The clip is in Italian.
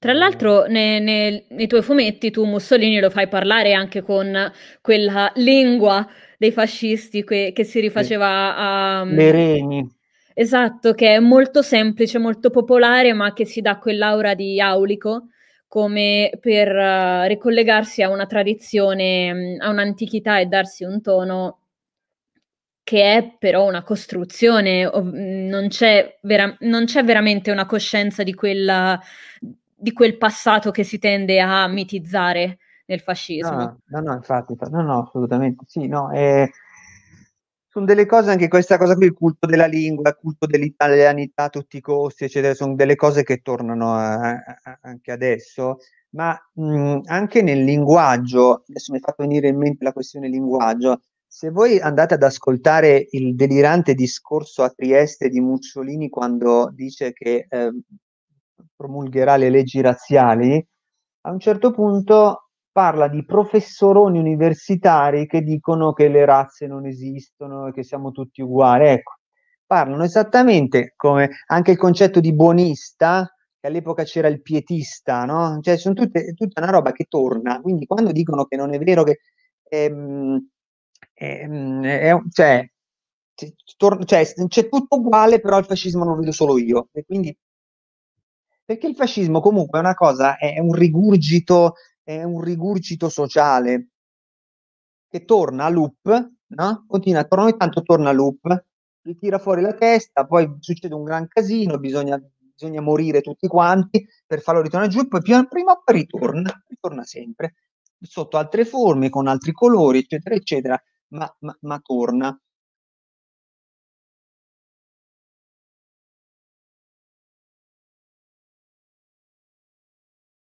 Tra l'altro, ne, ne, nei tuoi fumetti tu Mussolini lo fai parlare anche con quella lingua dei fascisti que- che si rifaceva a... Mm, Le reni. Esatto, che è molto semplice, molto popolare, ma che si dà quell'aura di aulico come per uh, ricollegarsi a una tradizione, mm, a un'antichità e darsi un tono che è però una costruzione, mm, non c'è, vera- non c'è veramente una coscienza di quella, di quel passato che si tende a mitizzare nel fascismo. No, no, no infatti, no, no, assolutamente sì, no, eh, sono delle cose, anche questa cosa qui, il culto della lingua, il culto dell'italianità a tutti i costi, eccetera, sono delle cose che tornano a, a, anche adesso, ma mh, mm, anche nel linguaggio, adesso mi è fatto venire in mente la questione linguaggio, se voi andate ad ascoltare il delirante discorso a Trieste di Mussolini quando dice che eh, promulgherà le leggi razziali, a un certo punto parla di professoroni universitari che dicono che le razze non esistono e che siamo tutti uguali. Ecco, parlano esattamente come anche il concetto di buonista, che all'epoca c'era il pietista, no? Cioè, sono tutte, tutta una roba che torna. Quindi quando dicono che non è vero che... Ehm, ehm, è, cioè, cioè, c'è tutto uguale, però il fascismo lo vedo solo io. E quindi perché il fascismo comunque è una cosa, è un rigurgito, è un rigurgito sociale che torna a loop, no? Continua, torna, ogni tanto torna a loop, gli tira fuori la testa, poi succede un gran casino, bisogna, bisogna morire tutti quanti per farlo ritornare giù, poi prima, o poi ritorna, ritorna sempre, sotto altre forme, con altri colori, eccetera, eccetera, ma, ma, ma torna.